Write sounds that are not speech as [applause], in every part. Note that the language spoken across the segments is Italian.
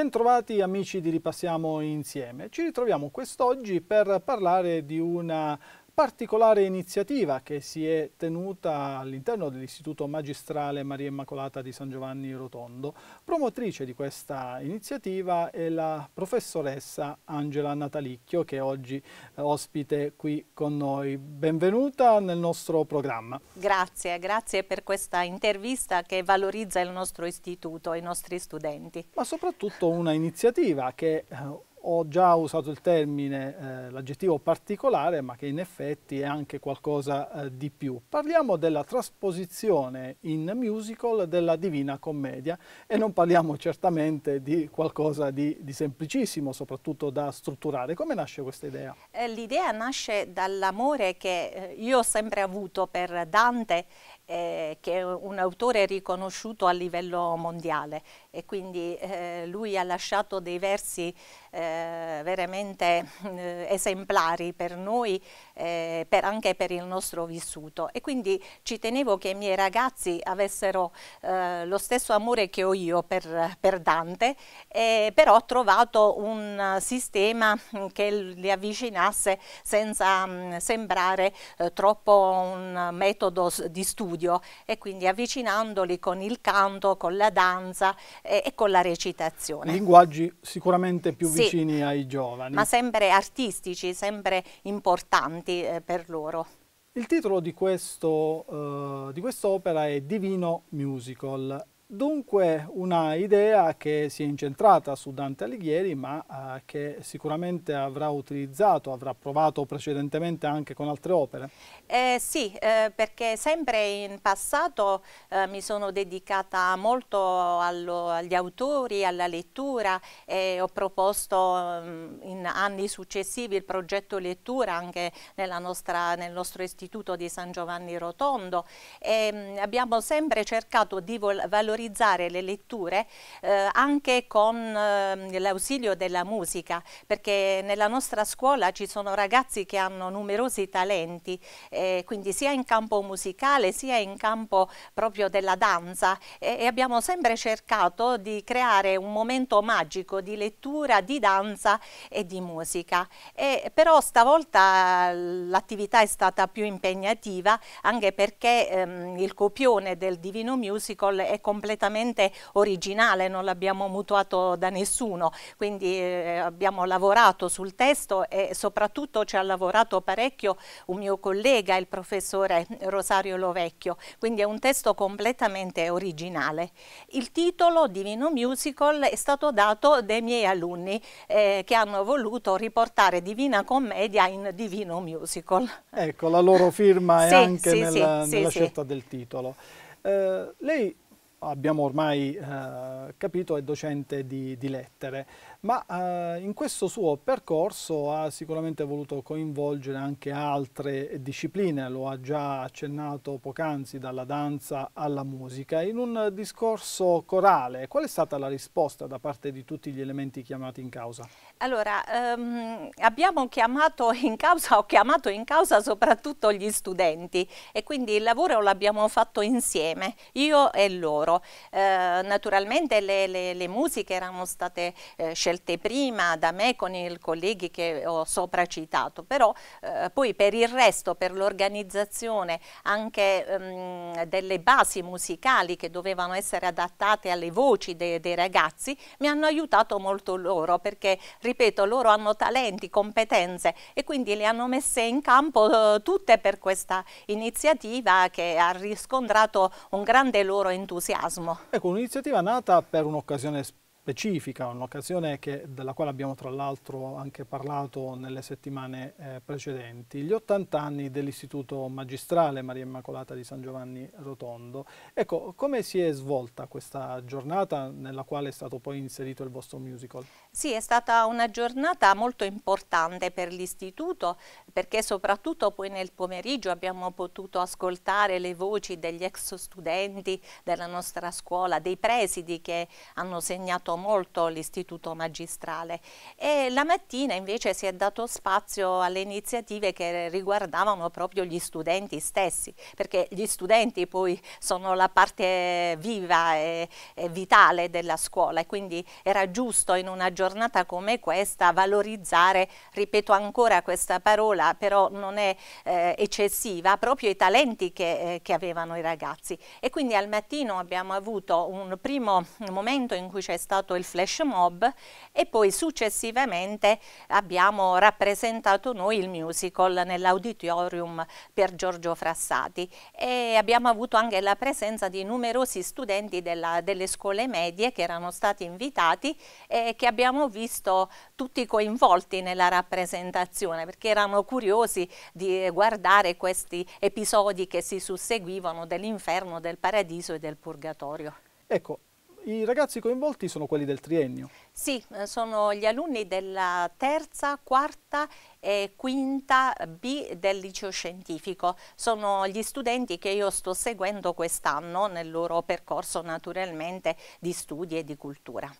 Bentrovati amici di Ripassiamo Insieme. Ci ritroviamo quest'oggi per parlare di una particolare iniziativa che si è tenuta all'interno dell'Istituto Magistrale Maria Immacolata di San Giovanni Rotondo. Promotrice di questa iniziativa è la professoressa Angela Natalicchio che oggi eh, ospite qui con noi. Benvenuta nel nostro programma. Grazie, grazie per questa intervista che valorizza il nostro istituto e i nostri studenti. Ma soprattutto una iniziativa che eh, ho già usato il termine, eh, l'aggettivo particolare, ma che in effetti è anche qualcosa eh, di più. Parliamo della trasposizione in musical della Divina Commedia e non parliamo certamente di qualcosa di, di semplicissimo, soprattutto da strutturare. Come nasce questa idea? Eh, L'idea nasce dall'amore che eh, io ho sempre avuto per Dante eh, che è un autore riconosciuto a livello mondiale e quindi eh, lui ha lasciato dei versi eh, veramente eh, esemplari per noi eh, per, anche per il nostro vissuto e quindi ci tenevo che i miei ragazzi avessero eh, lo stesso amore che ho io per, per Dante, eh, però ho trovato un sistema che li avvicinasse senza mh, mm, sembrare eh, troppo un metodo di studio e quindi avvicinandoli con il canto, con la danza eh, e con la recitazione. Linguaggi sicuramente più sì, vicini ai giovani. Ma sempre artistici, sempre importanti importanti eh, per loro. Il titolo di, questo, eh, di quest'opera è Divino Musical Dunque una idea che si è incentrata su Dante Alighieri ma eh, che sicuramente avrà utilizzato, avrà provato precedentemente anche con altre opere. Eh, sì, eh, perché sempre in passato eh, mi sono dedicata molto allo, agli autori, alla lettura e ho proposto mh, mm, in anni successivi il progetto lettura anche nostra, nel nostro istituto di San Giovanni Rotondo e mh, mm, abbiamo sempre cercato di valorizzare valorizzare le letture eh, anche con eh, l'ausilio della musica, perché nella nostra scuola ci sono ragazzi che hanno numerosi talenti, eh, quindi sia in campo musicale sia in campo proprio della danza e abbiamo sempre cercato di creare un momento magico di lettura, di danza e di musica. E, però stavolta l'attività è stata più impegnativa anche perché ehm, il copione del Divino Musical è completamente completamente originale, non l'abbiamo mutuato da nessuno, quindi eh, abbiamo lavorato sul testo e soprattutto ci ha lavorato parecchio un mio collega, il professore Rosario Lovecchio, quindi è un testo completamente originale. Il titolo Divino Musical è stato dato dai miei alunni eh, che hanno voluto riportare Divina Commedia in Divino Musical. Ecco, la loro firma è sì, anche sì, nella, sì, nella scelta del titolo. Eh, lei abbiamo ormai eh, capito, è docente di, di lettere, ma eh, in questo suo percorso ha sicuramente voluto coinvolgere anche altre discipline, lo ha già accennato poc'anzi, dalla danza alla musica, in un discorso corale. Qual è stata la risposta da parte di tutti gli elementi chiamati in causa? Allora, ehm, abbiamo chiamato in causa, ho chiamato in causa soprattutto gli studenti e quindi il lavoro l'abbiamo fatto insieme, io e loro loro. Eh, naturalmente le, le, le, musiche erano state eh, scelte prima da me con i colleghi che ho sopra citato, però eh, poi per il resto, per l'organizzazione anche ehm, delle basi musicali che dovevano essere adattate alle voci de, dei ragazzi, mi hanno aiutato molto loro perché, ripeto, loro hanno talenti, competenze e quindi le hanno messe in campo eh, tutte per questa iniziativa che ha riscontrato un grande loro entusiasmo entusiasmo. Ecco, un'iniziativa nata per un'occasione speciale specifica, un'occasione della quale abbiamo tra l'altro anche parlato nelle settimane eh, precedenti, gli 80 anni dell'Istituto Magistrale Maria Immacolata di San Giovanni Rotondo. Ecco, come si è svolta questa giornata nella quale è stato poi inserito il vostro musical? Sì, è stata una giornata molto importante per l'Istituto perché soprattutto poi nel pomeriggio abbiamo potuto ascoltare le voci degli ex studenti della nostra scuola, dei presidi che hanno segnato molto l'istituto magistrale e la mattina invece si è dato spazio alle iniziative che riguardavano proprio gli studenti stessi, perché gli studenti poi sono la parte viva e, e vitale della scuola e quindi era giusto in una giornata come questa valorizzare, ripeto ancora questa parola, però non è eh, eccessiva, proprio i talenti che, eh, che avevano i ragazzi. E quindi al mattino abbiamo avuto un primo momento in cui c'è stato rappresentato il flash mob e poi successivamente abbiamo rappresentato noi il musical nell'auditorium per Giorgio Frassati e abbiamo avuto anche la presenza di numerosi studenti della, delle scuole medie che erano stati invitati e che abbiamo visto tutti coinvolti nella rappresentazione perché erano curiosi di guardare questi episodi che si susseguivano dell'inferno, del paradiso e del purgatorio. Ecco, i ragazzi coinvolti sono quelli del triennio? Sì, eh, sono gli alunni della terza, quarta e quinta B del liceo scientifico. Sono gli studenti che io sto seguendo quest'anno nel loro percorso naturalmente di studi e di cultura.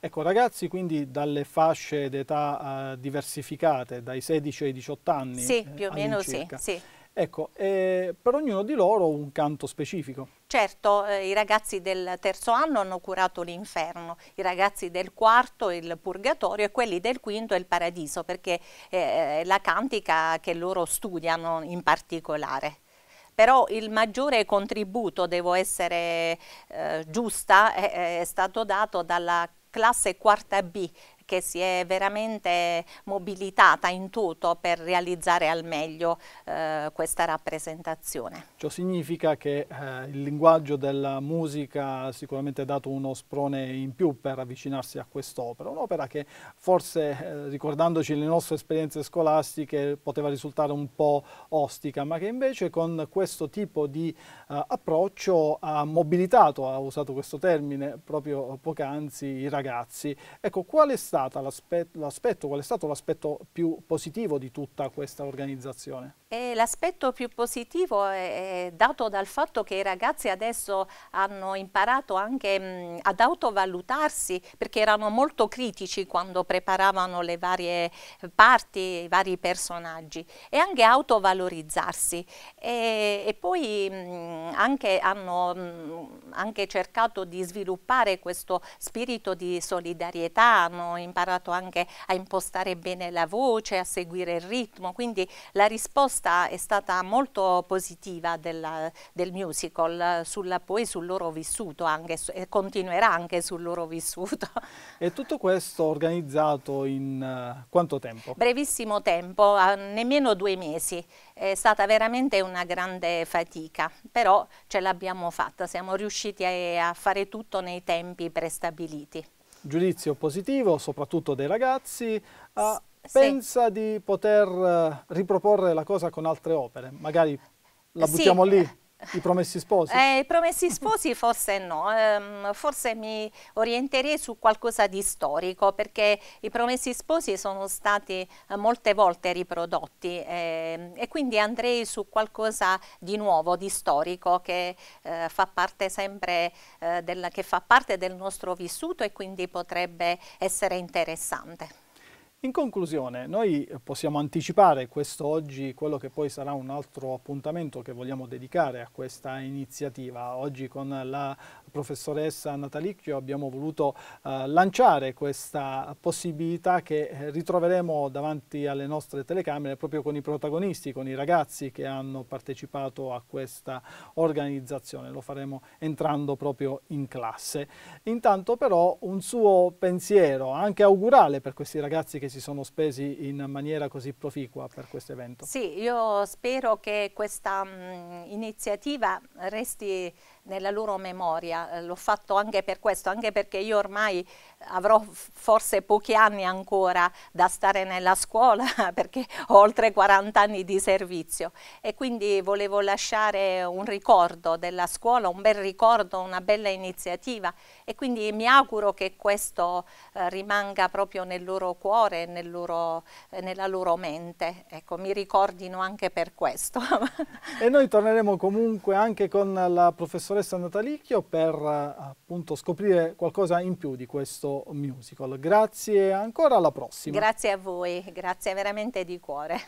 Ecco, ragazzi quindi dalle fasce d'età eh, diversificate, dai 16 ai 18 anni? Sì, più o eh, meno sì, sì. Ecco, eh, per ognuno di loro un canto specifico? Certo, eh, i ragazzi del terzo anno hanno curato l'inferno, i ragazzi del quarto il purgatorio e quelli del quinto il paradiso, perché eh, è eh, la cantica che loro studiano in particolare però il maggiore contributo, devo essere eh, giusta, è, è, stato dato dalla classe quarta B che si è veramente mobilitata in tutto per realizzare al meglio eh, questa rappresentazione. Ciò significa che eh, il linguaggio della musica ha sicuramente dato uno sprone in più per avvicinarsi a quest'opera, un'opera che forse eh, ricordandoci le nostre esperienze scolastiche poteva risultare un po' ostica, ma che invece con questo tipo di eh, approccio ha mobilitato, ha usato questo termine proprio poc'anzi, i ragazzi. Ecco, qual è stata l'aspetto, qual è stato l'aspetto più positivo di tutta questa organizzazione? L'aspetto più positivo è dato dal fatto che i ragazzi adesso hanno imparato anche mh, ad autovalutarsi perché erano molto critici quando preparavano le varie parti, i vari personaggi e anche autovalorizzarsi e, e poi mh, anche hanno mh, anche cercato di sviluppare questo spirito di solidarietà, hanno imparato anche a impostare bene la voce, a seguire il ritmo, quindi la risposta è stata molto positiva della, del musical, sulla, poi sul loro vissuto anche, e continuerà anche sul loro vissuto. [laughs] E tutto questo organizzato in uh, quanto tempo? Brevissimo tempo, nemmeno due mesi, è stata veramente una grande fatica, però ce l'abbiamo fatta, siamo riusciti a, a fare tutto nei tempi prestabiliti giudizio positivo, soprattutto dei ragazzi. Uh, sì. Pensa di poter eh, riproporre la cosa con altre opere? Magari la buttiamo sì. lì? Eh, i promessi sposi? Eh, I promessi sposi forse no, um, forse mi orienterei su qualcosa di storico perché i promessi sposi sono stati eh, molte volte riprodotti eh, e quindi andrei su qualcosa di nuovo, di storico che eh, fa parte sempre eh, del, che fa parte del nostro vissuto e quindi potrebbe essere interessante. In conclusione, noi possiamo anticipare quest'oggi quello che poi sarà un altro appuntamento che vogliamo dedicare a questa iniziativa. Oggi con la professoressa Natalicchio abbiamo voluto eh, lanciare questa possibilità che eh, ritroveremo davanti alle nostre telecamere proprio con i protagonisti, con i ragazzi che hanno partecipato a questa organizzazione. Lo faremo entrando proprio in classe. Intanto però un suo pensiero, anche augurale per questi ragazzi che si si sono spesi in maniera così proficua per questo evento. Sì, io spero che questa mh, mm, iniziativa resti nella loro memoria. Eh, l'ho fatto anche per questo, anche perché io ormai avrò forse pochi anni ancora da stare nella scuola [laughs] perché ho oltre 40 anni di servizio e quindi volevo lasciare un ricordo della scuola, un bel ricordo, una bella iniziativa e quindi mi auguro che questo eh, rimanga proprio nel loro cuore, nel loro, eh, nella loro mente, ecco, mi ricordino anche per questo. [laughs] e noi torneremo comunque anche con la professoressa professoressa Natalicchio per appunto scoprire qualcosa in più di questo musical. Grazie ancora, alla prossima. Grazie a voi, grazie veramente di cuore.